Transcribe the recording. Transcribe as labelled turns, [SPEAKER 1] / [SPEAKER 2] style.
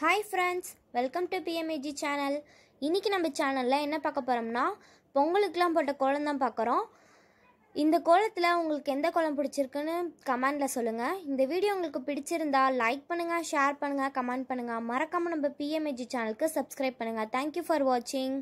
[SPEAKER 1] hi friends welcome to PMAG channel இன்றைக்கி நம்ம சேனலில் என்ன பார்க்க போகிறோம்னா பொங்கலுக்கெலாம் போட்ட கோலம் தான் பார்க்குறோம் இந்த கோலத்தில் உங்களுக்கு எந்த கோலம் பிடிச்சிருக்குன்னு கமெண்டில் சொல்லுங்கள் இந்த வீடியோ உங்களுக்கு பிடிச்சிருந்தா லைக் பண்ணுங்கள் ஷேர் பண்ணுங்கள் கமெண்ட் பண்ணுங்கள் மறக்காமல் நம்ம பிஎம்ஏஜி சேனலுக்கு சப்ஸ்கிரைப் பண்ணுங்கள் தேங்க்யூ ஃபார் வாட்சிங்